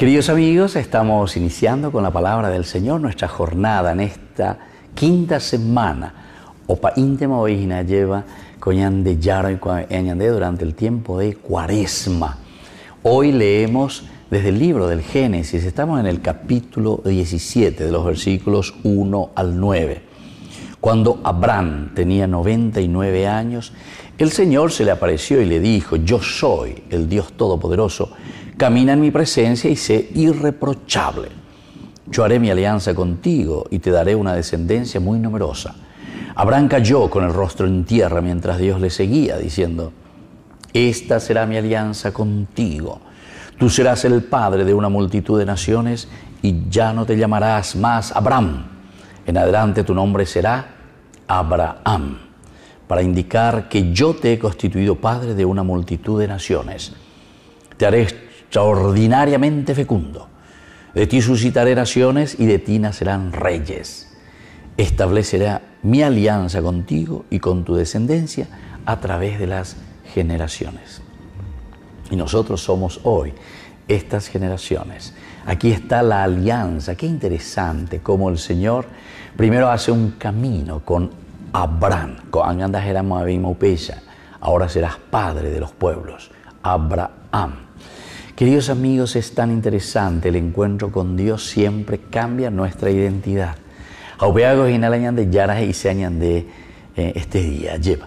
Queridos amigos, estamos iniciando con la palabra del Señor nuestra jornada en esta quinta semana. Opa íntima origina lleva coñan de yaro durante el tiempo de cuaresma. Hoy leemos desde el libro del Génesis, estamos en el capítulo 17 de los versículos 1 al 9. Cuando Abraham tenía 99 años, el Señor se le apareció y le dijo, yo soy el Dios Todopoderoso, camina en mi presencia y sé irreprochable. Yo haré mi alianza contigo y te daré una descendencia muy numerosa. Abraham cayó con el rostro en tierra mientras Dios le seguía, diciendo, esta será mi alianza contigo. Tú serás el padre de una multitud de naciones y ya no te llamarás más Abraham. En adelante tu nombre será Abraham para indicar que yo te he constituido padre de una multitud de naciones. Te haré extraordinariamente fecundo. De ti suscitaré naciones y de ti nacerán reyes. Estableceré mi alianza contigo y con tu descendencia a través de las generaciones. Y nosotros somos hoy estas generaciones. Aquí está la alianza. Qué interesante cómo el Señor primero hace un camino con Abraham, ahora serás padre de los pueblos, Abraham. Queridos amigos, es tan interesante el encuentro con Dios, siempre cambia nuestra identidad. Aupeago y de Yaras y se añade eh, este día, lleva.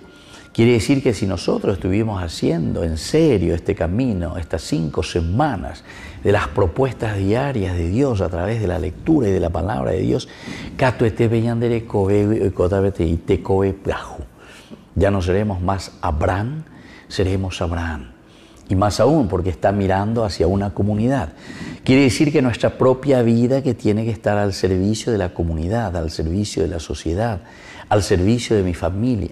Quiere decir que si nosotros estuvimos haciendo en serio este camino, estas cinco semanas de las propuestas diarias de Dios a través de la lectura y de la palabra de Dios, este ya no seremos más Abraham, seremos Abraham. Y más aún porque está mirando hacia una comunidad. Quiere decir que nuestra propia vida que tiene que estar al servicio de la comunidad, al servicio de la sociedad, al servicio de mi familia.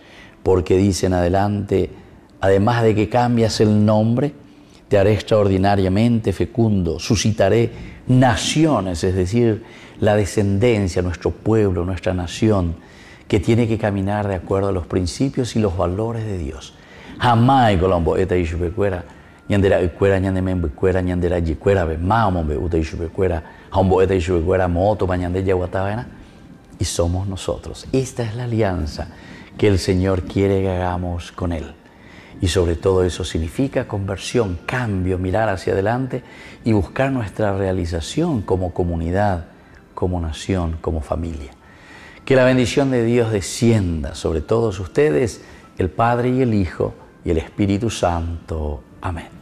porque dicen adelante, además de que cambias el nombre, te haré extraordinariamente fecundo, suscitaré naciones, es decir, la descendencia, nuestro pueblo, nuestra nación, que tiene que caminar de acuerdo a los principios y los valores de Dios. Jamás Colombo uta moto, y somos nosotros. Esta es la alianza que el Señor quiere que hagamos con Él. Y sobre todo eso significa conversión, cambio, mirar hacia adelante y buscar nuestra realización como comunidad, como nación, como familia. Que la bendición de Dios descienda sobre todos ustedes, el Padre y el Hijo y el Espíritu Santo. Amén.